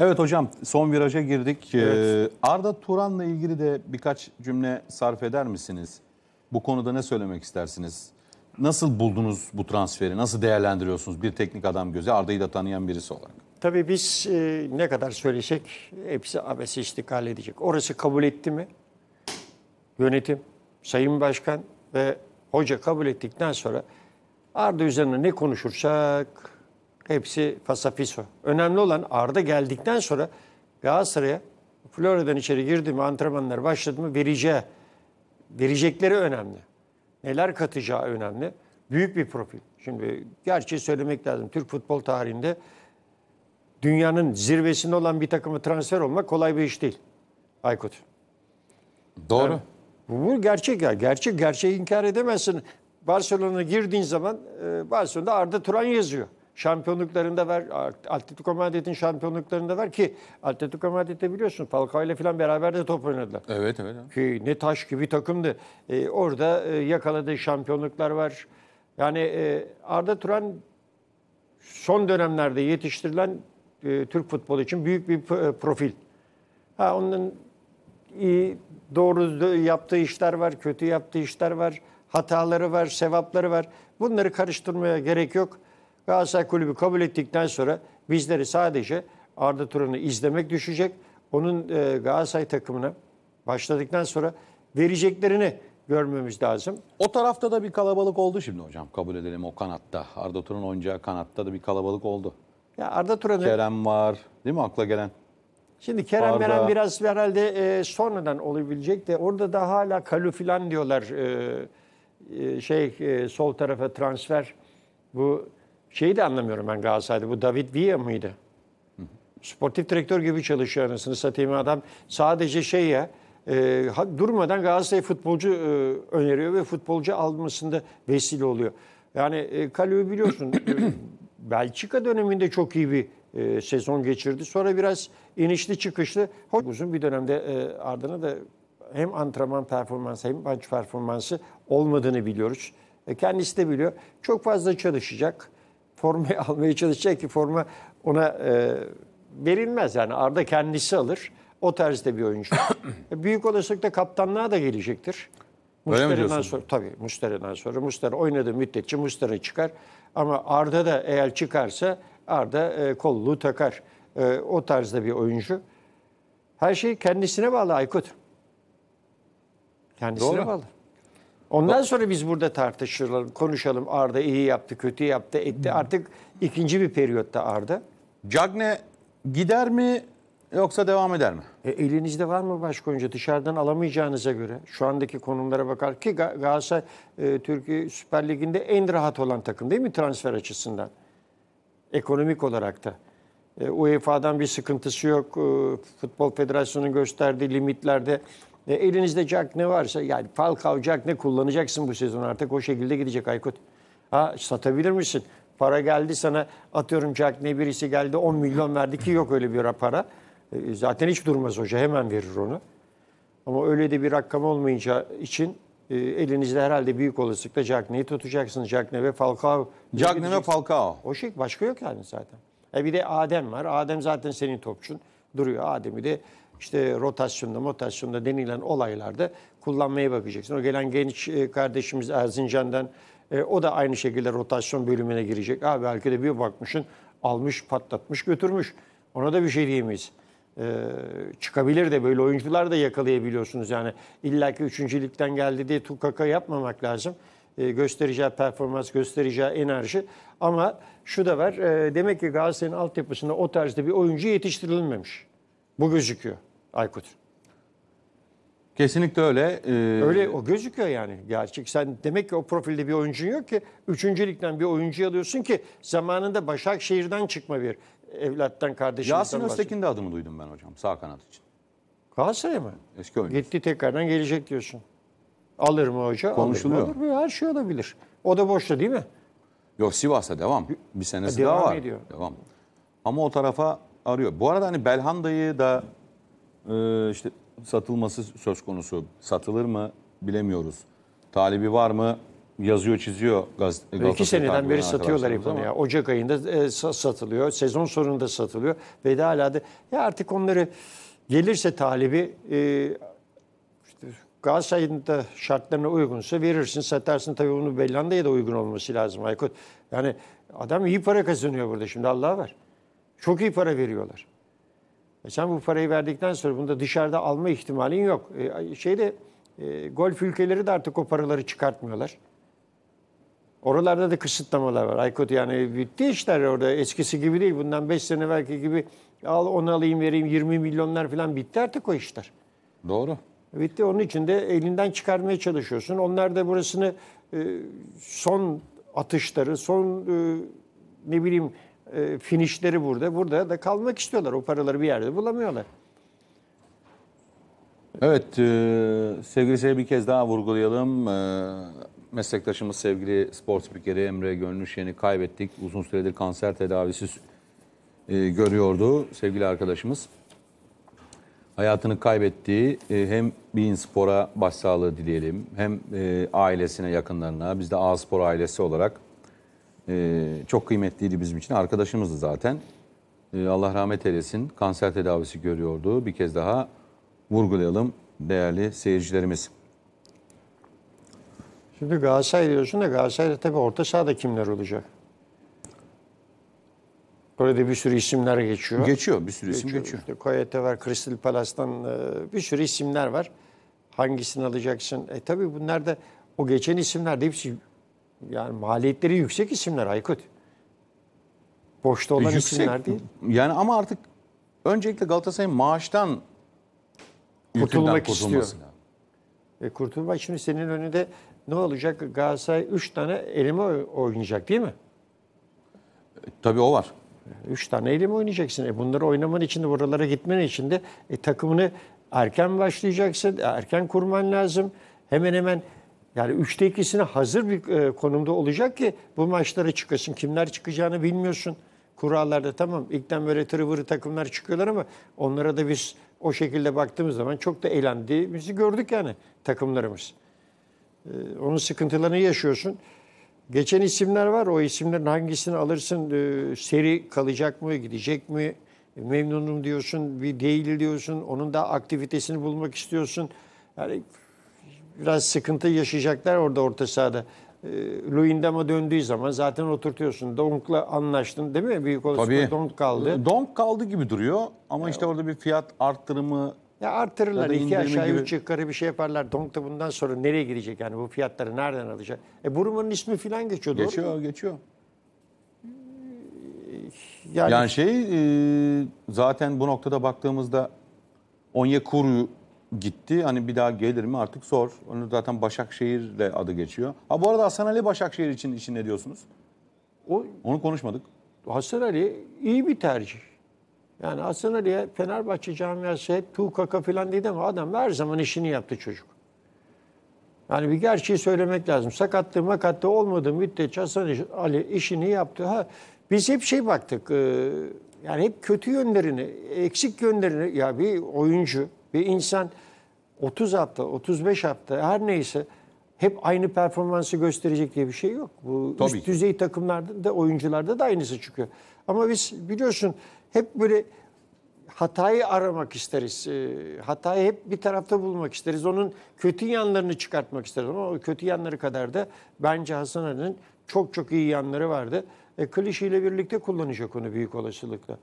Evet hocam son viraja girdik. Ee, evet. Ee, Arda Turan'la ilgili de birkaç cümle sarf eder misiniz? Bu konuda ne söylemek istersiniz? Nasıl buldunuz bu transferi? Nasıl değerlendiriyorsunuz bir teknik adam göze Arda'yı da tanıyan birisi olarak? Tabii biz e, ne kadar söylesek hepsi abesi istikal edecek. Orası kabul etti mi? Yönetim, Sayın Başkan ve hoca kabul ettikten sonra Arda üzerine ne konuşursak Hepsi Fasafiso. Önemli olan Arda geldikten sonra Galatasaray'a Florida'dan içeri girdi mi, antrenmanlar başladı mı vereceği, verecekleri önemli. Neler katacağı önemli. Büyük bir profil. Şimdi gerçi söylemek lazım. Türk futbol tarihinde dünyanın zirvesinde olan bir takımı transfer olmak kolay bir iş değil. Aykut. Doğru. Yani, bu, gerçek ya. Gerçek, gerçeği inkar edemezsin. Barcelona'ya girdiğin zaman e, Barcelona'da Arda Turan yazıyor şampiyonluklarında ver. Atletico Madrid'in şampiyonluklarında ver ki Atletico Madrid'de biliyorsun Falcao ile falan beraber de top oynadılar. Evet evet. Ki ne taş gibi takımdı. Ee, orada e, yakaladığı şampiyonluklar var. Yani e, Arda Turan son dönemlerde yetiştirilen e, Türk futbolu için büyük bir e, profil. Ha onun iyi doğru yaptığı işler var, kötü yaptığı işler var, hataları var, sevapları var. Bunları karıştırmaya gerek yok. Galatasaray Kulübü kabul ettikten sonra bizleri sadece Arda Turan'ı izlemek düşecek. Onun e, Galatasaray takımına başladıktan sonra vereceklerini görmemiz lazım. O tarafta da bir kalabalık oldu şimdi hocam. Kabul edelim o kanatta. Arda Turan oynayacağı kanatta da bir kalabalık oldu. Ya Arda Turan'ı... Kerem var değil mi akla gelen? Şimdi Kerem Arda... Meren biraz herhalde e, sonradan olabilecek de orada da hala Kalu filan diyorlar e, e, şey e, sol tarafa transfer bu Şeyi de anlamıyorum ben Galatasaray'da. Bu David Villa mıydı? Hı hı. Sportif direktör gibi çalışıyor anasını satayım adam. Sadece şey ya e, durmadan Galatasaray futbolcu e, öneriyor ve futbolcu almasında vesile oluyor. Yani e, Kalio'yu biliyorsun e, Belçika döneminde çok iyi bir e, sezon geçirdi. Sonra biraz inişli çıkışlı. Uzun bir dönemde e, ardına da hem antrenman performansı hem maç performansı olmadığını biliyoruz. E, kendisi de biliyor. Çok fazla çalışacak formayı almaya çalışacak ki forma ona e, verilmez. Yani Arda kendisi alır. O tarzda bir oyuncu. E, büyük olasılıkla kaptanlığa da gelecektir. Mustera'dan sonra tabii Mustera'dan sonra Mustera oynadığı müddetçe Mustera çıkar. Ama Arda da eğer çıkarsa Arda e, kolluğu takar. E, o tarzda bir oyuncu. Her şey kendisine bağlı Aykut. Kendisine Doğru. bağlı. Ondan sonra biz burada tartışalım, konuşalım. Arda iyi yaptı, kötü yaptı, etti. Hmm. Artık ikinci bir periyotta Arda. Cagne gider mi yoksa devam eder mi? E, elinizde var mı başka oyuncu? Dışarıdan alamayacağınıza göre şu andaki konumlara bakar ki Galatasaray e, Türkiye Süper Ligi'nde en rahat olan takım değil mi transfer açısından? Ekonomik olarak da. E, UEFA'dan bir sıkıntısı yok. E, Futbol Federasyonu'nun gösterdiği limitlerde e, elinizde jack ne varsa yani Falcao jack ne kullanacaksın bu sezon artık o şekilde gidecek Aykut. Ha satabilir misin? Para geldi sana atıyorum jack ne birisi geldi 10 milyon verdi ki yok öyle bir para. E, zaten hiç durmaz hoca hemen verir onu. Ama öyle de bir rakam olmayınca için e, elinizde herhalde büyük olasılıkla Cagney'i tutacaksınız. Cagney ve Falcao. Cagney ve Falcao. O şey başka yok yani zaten. E bir de Adem var. Adem zaten senin topçun. Duruyor Adem'i de işte rotasyonda, motasyonda denilen olaylarda kullanmaya bakacaksın. O gelen genç e, kardeşimiz Erzincan'dan e, o da aynı şekilde rotasyon bölümüne girecek. Abi belki de bir bakmışın almış, patlatmış, götürmüş. Ona da bir şey diyemeyiz. E, çıkabilir de böyle oyuncular da yakalayabiliyorsunuz. Yani illaki üçüncülükten geldi diye tukaka yapmamak lazım göstereceği performans, göstereceği enerji. Ama şu da var, demek ki Galatasaray'ın altyapısında o tarzda bir oyuncu yetiştirilmemiş. Bu gözüküyor. Aykut. Kesinlikle öyle. Ee... Öyle o gözüküyor yani. Gerçek sen demek ki o profilde bir oyuncun yok ki. Üçüncü bir oyuncu alıyorsun ki zamanında Başakşehir'den çıkma bir evlattan kardeşimizden Yasin Öztekin de adımı duydum ben hocam sağ kanat için. Galatasaray mı? Eski oyuncu. Gitti tekrardan gelecek diyorsun. Alır mı hoca? Konuşuluyor. Alır mı? Alır mı? Her şey olabilir. O da boşta değil mi? Yok Sivas'ta devam. Bir senesi devam daha var. Ediyor. Devam Ama o tarafa arıyor. Bu arada hani Belhanda'yı da e, işte satılması söz konusu. Satılır mı bilemiyoruz. Talibi var mı yazıyor çiziyor gaz İki seneden beri satıyorlar İbo'nu ya. Ocak ayında e, satılıyor. Sezon sonunda satılıyor. Ve de hala da ya artık onları gelirse talibi e, işte Galatasaray'ın da şartlarına uygunsa verirsin satarsın. Tabii bunu Bellanda'ya da uygun olması lazım Aykut. Yani adam iyi para kazanıyor burada şimdi Allah'a var. Çok iyi para veriyorlar. E sen bu parayı verdikten sonra bunda dışarıda alma ihtimalin yok. E, şeyde e, golf ülkeleri de artık o paraları çıkartmıyorlar. Oralarda da kısıtlamalar var. Aykut yani bitti işler orada. Eskisi gibi değil. Bundan 5 sene belki gibi al onu alayım vereyim 20 milyonlar falan bitti artık o işler. Doğru. Bitti. Onun için de elinden çıkarmaya çalışıyorsun. Onlar da burasını e, son atışları, son e, ne bileyim e, finişleri burada. Burada da kalmak istiyorlar. O paraları bir yerde bulamıyorlar. Evet, e, sevgili seyir bir kez daha vurgulayalım. E, meslektaşımız sevgili spor spikeri Emre Gönlüşen'i kaybettik. Uzun süredir kanser tedavisi e, görüyordu sevgili arkadaşımız. Hayatını kaybettiği e, hem Bein Spor'a başsağlığı dileyelim hem e, ailesine yakınlarına biz de A Spor ailesi olarak ee, çok kıymetliydi bizim için. Arkadaşımızdı zaten. Ee, Allah rahmet eylesin. Kanser tedavisi görüyordu. Bir kez daha vurgulayalım değerli seyircilerimiz. Şimdi Galatasaray diyorsun da Galatasaray'da tabii orta sahada kimler olacak? Orada bir sürü isimler geçiyor. Geçiyor, bir sürü isim geçiyor. İşte Koyete var, Crystal Palace'tan e, bir sürü isimler var. Hangisini alacaksın? E tabii bunlar da o geçen isimler de hepsi yani maliyetleri yüksek isimler Aykut. Boşta olan yüksek, isimler değil. Yani ama artık öncelikle Galatasaray'ın maaştan kurtulmak istiyor. E, kurtulmak şimdi senin önünde ne olacak? Galatasaray 3 tane elime oynayacak değil mi? E, tabii o var. 3 tane elime oynayacaksın. E bunları oynaman için de buralara gitmen için de e, takımını erken başlayacaksın, e, erken kurman lazım. Hemen hemen yani üçte ikisine hazır bir e, konumda olacak ki bu maçlara çıkasın. Kimler çıkacağını bilmiyorsun. Kurallarda tamam ilkten böyle tırıvırı takımlar çıkıyorlar ama onlara da biz o şekilde baktığımız zaman çok da eğlendiğimizi gördük yani takımlarımız. E, onun sıkıntılarını yaşıyorsun. Geçen isimler var. O isimlerin hangisini alırsın? E, seri kalacak mı, gidecek mi? Memnunum diyorsun, bir değil diyorsun. Onun da aktivitesini bulmak istiyorsun. Yani biraz sıkıntı yaşayacaklar orada orta sahada. E, ee, Luyendam'a döndüğü zaman zaten oturtuyorsun. Donk'la anlaştın değil mi? Büyük olasılıkla Donk kaldı. Donk kaldı gibi duruyor ama ya, işte orada bir fiyat arttırımı ya artırırlar. iki aşağı gibi. üç yukarı bir şey yaparlar. Donk da bundan sonra nereye girecek yani bu fiyatları nereden alacak? E Buruma'nın ismi falan geçiyor. Geçiyor, doğru mu? geçiyor. Yani, yani şey e, zaten bu noktada baktığımızda Onyekuru gitti. Hani bir daha gelir mi artık zor. Onu zaten Başakşehirle adı geçiyor. Ha bu arada Hasan Ali Başakşehir için için ne diyorsunuz? O onu konuşmadık. Hasan Ali iyi bir tercih. Yani Hasan Ali'ye Fenerbahçe camiası hep Tuğkaka falan dedi ama adam her zaman işini yaptı çocuk. Yani bir gerçeği söylemek lazım. Sakatlığı makatlığı olmadığı müddetçe Hasan Ali işini yaptı. Ha, biz hep şey baktık. E, yani hep kötü yönlerini, eksik yönlerini ya bir oyuncu, bir insan 30 hafta, 35 hafta her neyse hep aynı performansı gösterecek diye bir şey yok. Bu Tabii üst ki. düzey takımlarda da oyuncularda da aynısı çıkıyor. Ama biz biliyorsun hep böyle hatayı aramak isteriz. E, hatayı hep bir tarafta bulmak isteriz. Onun kötü yanlarını çıkartmak isteriz. Ama o kötü yanları kadar da bence Hasan Ali'nin çok çok iyi yanları vardı. E, klişeyle birlikte kullanacak onu büyük olasılıkla.